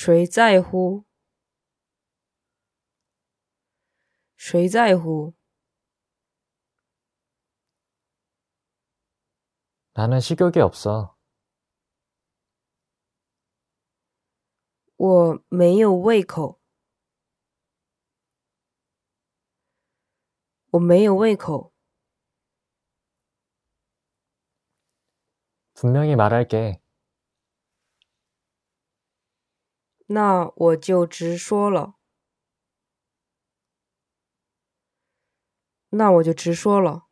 谁在乎？谁在乎？나는식욕이없 어。 我没有胃口。我没有胃口。분명히말할게那我就直说了。那我就直说了。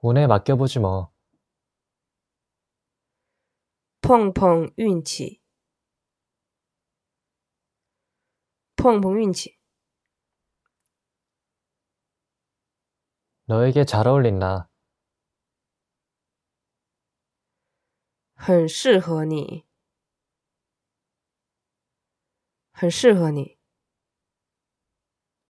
운에 맡겨보지 뭐. 碰碰运气，碰碰运气。 너에게 잘 어울린다. 很适合你，很适合你。